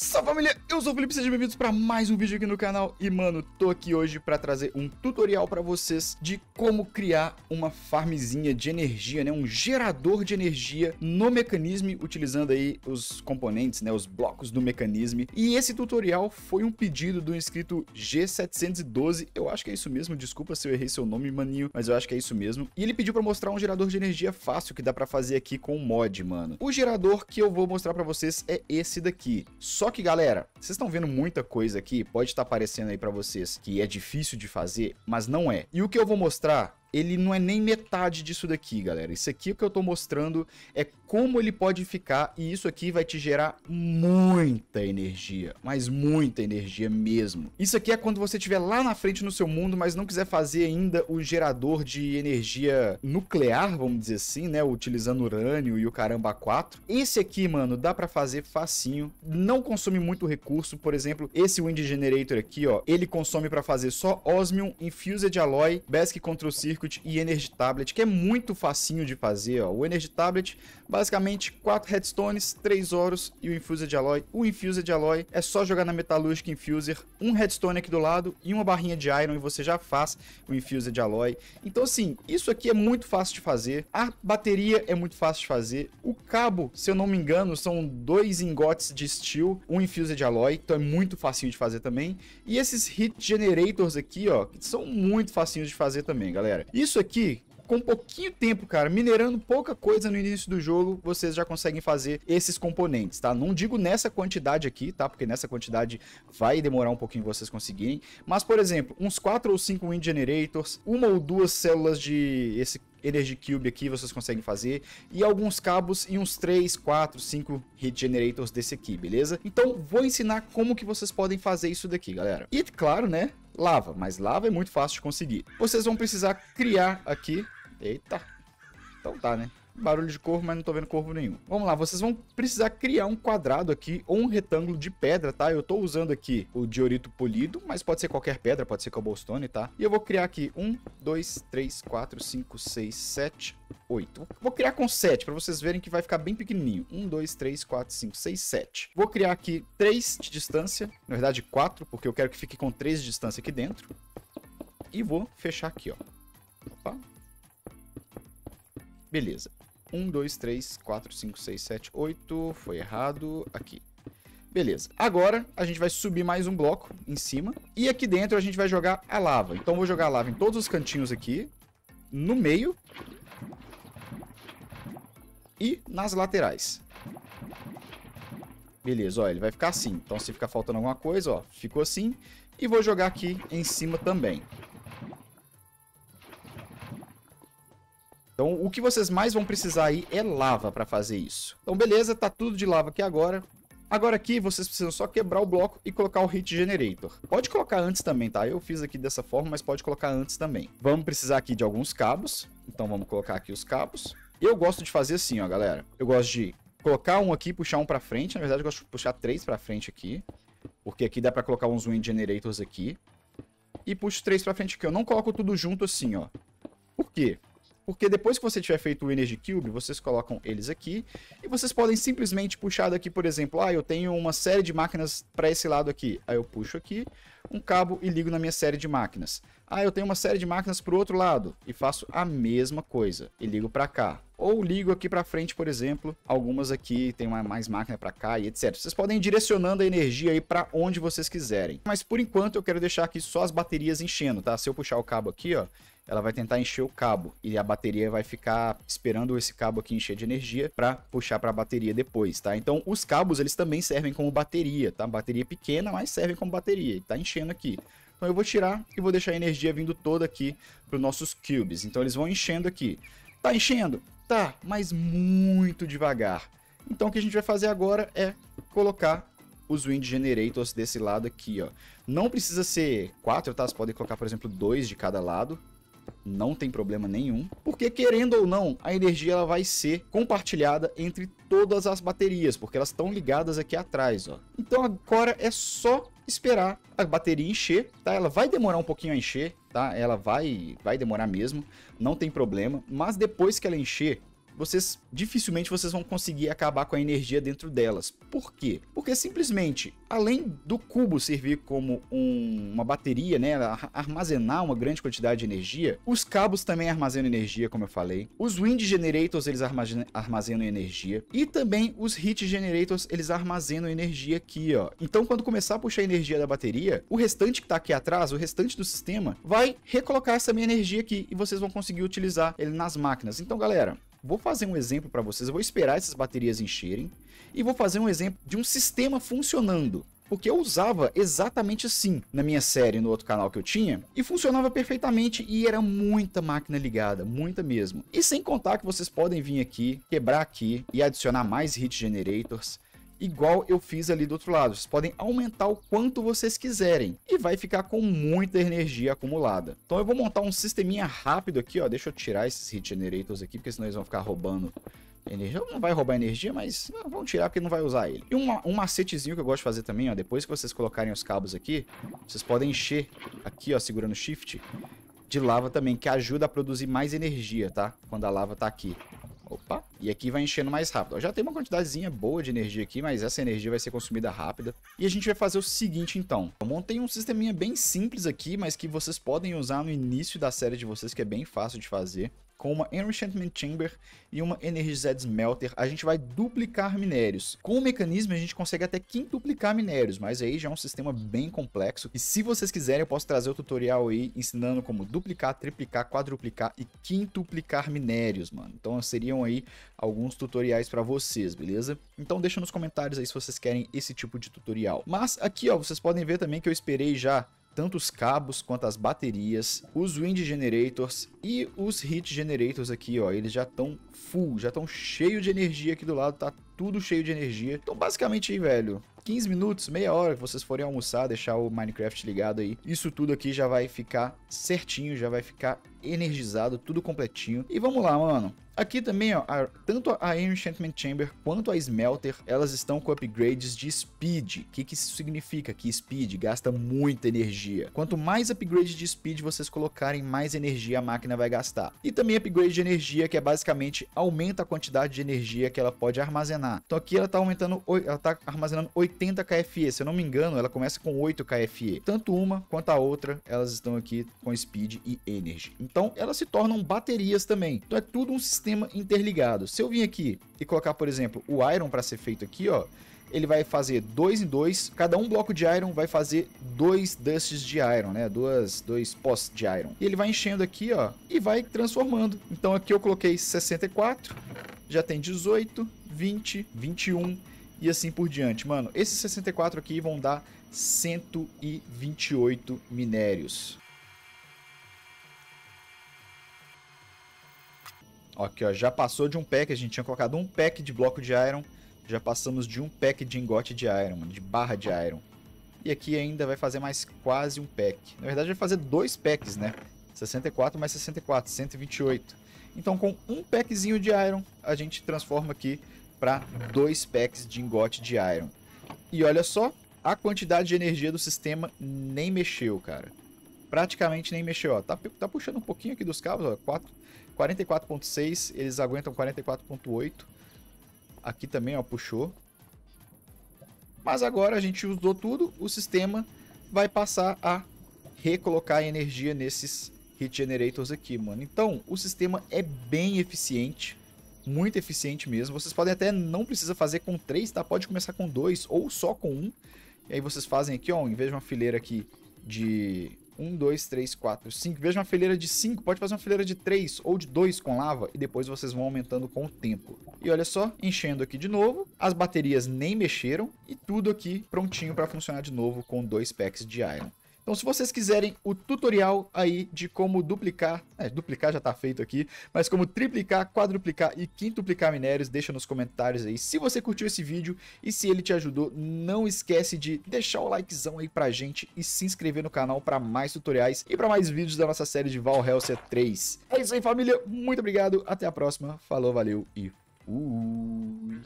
Salve família, eu sou o Felipe, sejam bem-vindos para mais um vídeo aqui no canal e mano, tô aqui hoje para trazer um tutorial para vocês de como criar uma farmzinha de energia, né, um gerador de energia no mecanismo utilizando aí os componentes, né, os blocos do mecanismo. E esse tutorial foi um pedido do inscrito G712, eu acho que é isso mesmo, desculpa se eu errei seu nome, maninho, mas eu acho que é isso mesmo. E ele pediu para mostrar um gerador de energia fácil que dá para fazer aqui com o mod, mano. O gerador que eu vou mostrar para vocês é esse daqui. Só só que, galera, vocês estão vendo muita coisa aqui, pode estar tá aparecendo aí para vocês que é difícil de fazer, mas não é. E o que eu vou mostrar ele não é nem metade disso daqui, galera. Isso aqui que eu tô mostrando é como ele pode ficar e isso aqui vai te gerar muita energia, mas muita energia mesmo. Isso aqui é quando você estiver lá na frente no seu mundo, mas não quiser fazer ainda o gerador de energia nuclear, vamos dizer assim, né, utilizando urânio e o caramba 4. Esse aqui, mano, dá para fazer facinho, não consome muito recurso, por exemplo, esse Wind Generator aqui, ó, ele consome para fazer só Osmium, Infused Alloy, Basic Control Circuit Circuit e Energy Tablet, que é muito facinho de fazer. Ó. O Energy Tablet Basicamente, quatro redstones, três oros e o infuser de alloy. O infuser de alloy é só jogar na metalúrgica infuser, um redstone aqui do lado e uma barrinha de iron e você já faz o infuser de alloy. Então assim, isso aqui é muito fácil de fazer. A bateria é muito fácil de fazer. O cabo, se eu não me engano, são dois ingotes de steel, um infuser de alloy, então é muito facinho de fazer também. E esses hit generators aqui, ó, são muito facinhos de fazer também, galera. Isso aqui com pouquinho tempo, cara, minerando pouca coisa no início do jogo, vocês já conseguem fazer esses componentes, tá? Não digo nessa quantidade aqui, tá? Porque nessa quantidade vai demorar um pouquinho vocês conseguirem. Mas, por exemplo, uns 4 ou 5 Wind Generators, uma ou duas células de esse Energy Cube aqui vocês conseguem fazer, e alguns cabos e uns 3, 4, 5 Heat Generators desse aqui, beleza? Então vou ensinar como que vocês podem fazer isso daqui, galera. E claro, né, lava, mas lava é muito fácil de conseguir. Vocês vão precisar criar aqui Eita. Então tá, né? Barulho de corvo, mas não tô vendo corvo nenhum. Vamos lá, vocês vão precisar criar um quadrado aqui ou um retângulo de pedra, tá? Eu tô usando aqui o diorito polido, mas pode ser qualquer pedra, pode ser cobblestone, tá? E eu vou criar aqui um, dois, três, quatro, cinco, seis, sete, oito. Vou criar com sete para vocês verem que vai ficar bem pequenininho. Um, dois, três, quatro, cinco, seis, sete. Vou criar aqui três de distância, na verdade quatro, porque eu quero que fique com três de distância aqui dentro. E vou fechar aqui, ó. Opa, Beleza. 1, 2, 3, 4, 5, 6, 7, 8. Foi errado. Aqui. Beleza. Agora a gente vai subir mais um bloco em cima. E aqui dentro a gente vai jogar a lava. Então vou jogar a lava em todos os cantinhos aqui. No meio. E nas laterais. Beleza, ó, ele vai ficar assim. Então se ficar faltando alguma coisa, ó, ficou assim. E vou jogar aqui em cima também. Então, o que vocês mais vão precisar aí é lava para fazer isso. Então, beleza, tá tudo de lava aqui agora. Agora aqui, vocês precisam só quebrar o bloco e colocar o Heat Generator. Pode colocar antes também, tá? Eu fiz aqui dessa forma, mas pode colocar antes também. Vamos precisar aqui de alguns cabos. Então, vamos colocar aqui os cabos. Eu gosto de fazer assim, ó, galera. Eu gosto de colocar um aqui, puxar um para frente. Na verdade, eu gosto de puxar três para frente aqui. Porque aqui dá para colocar uns Wind Generators aqui. E puxo três para frente aqui. Eu não coloco tudo junto assim, ó. Por quê? Porque depois que você tiver feito o Energy Cube, vocês colocam eles aqui. E vocês podem simplesmente puxar daqui, por exemplo, ah, eu tenho uma série de máquinas para esse lado aqui. Aí eu puxo aqui um cabo e ligo na minha série de máquinas. Ah, eu tenho uma série de máquinas para o outro lado. E faço a mesma coisa. E ligo para cá ou ligo aqui para frente, por exemplo, algumas aqui tem uma mais máquina para cá e etc. Vocês podem ir direcionando a energia aí para onde vocês quiserem. Mas por enquanto eu quero deixar aqui só as baterias enchendo, tá? Se eu puxar o cabo aqui, ó, ela vai tentar encher o cabo e a bateria vai ficar esperando esse cabo aqui encher de energia para puxar para a bateria depois, tá? Então os cabos eles também servem como bateria, tá? Bateria pequena, mas servem como bateria. E tá enchendo aqui. Então eu vou tirar e vou deixar a energia vindo toda aqui para os nossos cubes. Então eles vão enchendo aqui. Tá enchendo? Tá, mas muito devagar. Então o que a gente vai fazer agora é colocar os wind generators desse lado aqui, ó. Não precisa ser quatro, tá? Você pode colocar, por exemplo, dois de cada lado, não tem problema nenhum, porque querendo ou não, a energia ela vai ser compartilhada entre todas as baterias, porque elas estão ligadas aqui atrás, ó. Então agora é só esperar a bateria encher, tá? Ela vai demorar um pouquinho a encher, tá? Ela vai vai demorar mesmo, não tem problema, mas depois que ela encher, vocês dificilmente vocês vão conseguir acabar com a energia dentro delas. Por quê? Porque simplesmente, além do cubo servir como um, uma bateria, né, armazenar uma grande quantidade de energia, os cabos também armazenam energia, como eu falei. Os wind generators eles armazenam energia e também os heat generators eles armazenam energia aqui, ó. Então, quando começar a puxar a energia da bateria, o restante que está aqui atrás, o restante do sistema, vai recolocar essa minha energia aqui e vocês vão conseguir utilizar ele nas máquinas. Então, galera, Vou fazer um exemplo para vocês, eu vou esperar essas baterias encherem e vou fazer um exemplo de um sistema funcionando. Porque eu usava exatamente assim na minha série, no outro canal que eu tinha, e funcionava perfeitamente e era muita máquina ligada, muita mesmo. E sem contar que vocês podem vir aqui, quebrar aqui e adicionar mais hit generators, igual eu fiz ali do outro lado. Vocês podem aumentar o quanto vocês quiserem e vai ficar com muita energia acumulada. Então eu vou montar um sisteminha rápido aqui, ó. Deixa eu tirar esses heat generators aqui, porque senão eles vão ficar roubando energia. Não vai roubar energia, mas vamos tirar porque não vai usar ele. E um, um macetezinho que eu gosto de fazer também, ó. Depois que vocês colocarem os cabos aqui, vocês podem encher aqui, ó, segurando shift, de lava também, que ajuda a produzir mais energia, tá? Quando a lava tá aqui. Opa, e aqui vai enchendo mais rápido. Ó, já tem uma quantidadezinha boa de energia aqui, mas essa energia vai ser consumida rápida. E a gente vai fazer o seguinte, então. Eu montei um sisteminha bem simples aqui, mas que vocês podem usar no início da série de vocês, que é bem fácil de fazer. Com uma Enrichment Chamber e uma Energized Smelter, a gente vai duplicar minérios. Com o mecanismo, a gente consegue até quintuplicar minérios, mas aí já é um sistema bem complexo. E se vocês quiserem, eu posso trazer o tutorial aí ensinando como duplicar, triplicar, quadruplicar e quintuplicar minérios, mano. Então seriam aí alguns tutoriais para vocês, beleza? Então deixa nos comentários aí se vocês querem esse tipo de tutorial. Mas aqui, ó, vocês podem ver também que eu esperei já tanto os cabos quanto as baterias, os wind generators e os heat generators aqui, ó, eles já estão full, já estão cheio de energia aqui do lado, tá tudo cheio de energia. Então, basicamente, aí, velho, 15 minutos, meia hora que vocês forem almoçar, deixar o Minecraft ligado aí, isso tudo aqui já vai ficar certinho, já vai ficar energizado, tudo completinho. E vamos lá, mano. Aqui também, ó, a, tanto a Enchantment Chamber quanto a Smelter, elas estão com upgrades de Speed. O que, que isso significa? Que Speed gasta muita energia. Quanto mais upgrade de Speed vocês colocarem, mais energia a máquina vai gastar. E também upgrade de energia, que é basicamente aumenta a quantidade de energia que ela pode armazenar. Então aqui ela tá aumentando, ela tá armazenando 80 KFE. Se eu não me engano, ela começa com 8 KFE. Tanto uma quanto a outra, elas estão aqui com Speed e Energy. Então elas se tornam baterias também. Então é tudo um sistema interligado. Se eu vim aqui e colocar, por exemplo, o iron para ser feito aqui, ó, ele vai fazer dois em dois. Cada um bloco de iron vai fazer dois dusts de iron, né? Duas, dois posts de iron. E ele vai enchendo aqui, ó, e vai transformando. Então aqui eu coloquei 64, já tem 18, 20, 21 e assim por diante. Mano, esses 64 aqui vão dar 128 minérios. Aqui, ó, já passou de um pack, a gente tinha colocado um pack de bloco de iron, já passamos de um pack de ingote de iron, de barra de iron. E aqui ainda vai fazer mais quase um pack. Na verdade vai fazer dois packs, né? 64 mais 64, 128. Então com um packzinho de iron, a gente transforma aqui para dois packs de ingote de iron. E olha só, a quantidade de energia do sistema nem mexeu, cara. Praticamente nem mexeu, ó. Tá, tá puxando um pouquinho aqui dos cabos, ó. 4, 44.6, eles aguentam 44.8. Aqui também, ó, puxou. Mas agora a gente usou tudo, o sistema vai passar a recolocar energia nesses heat generators aqui, mano. Então, o sistema é bem eficiente, muito eficiente mesmo. Vocês podem até não precisa fazer com três, tá? Pode começar com dois ou só com um. E aí vocês fazem aqui, ó, em vez de uma fileira aqui de 1, 2, 3, 4, 5. Veja uma fileira de 5, pode fazer uma fileira de 3 ou de 2 com lava e depois vocês vão aumentando com o tempo. E olha só, enchendo aqui de novo, as baterias nem mexeram e tudo aqui prontinho para funcionar de novo com dois packs de iron. Então, se vocês quiserem o tutorial aí de como duplicar, é, duplicar já está feito aqui, mas como triplicar, quadruplicar e quintuplicar minérios, deixa nos comentários aí. Se você curtiu esse vídeo e se ele te ajudou, não esquece de deixar o likezão aí pra gente e se inscrever no canal para mais tutoriais e para mais vídeos da nossa série de Valhalla 3. É isso aí, família. Muito obrigado. Até a próxima. Falou, valeu e fui!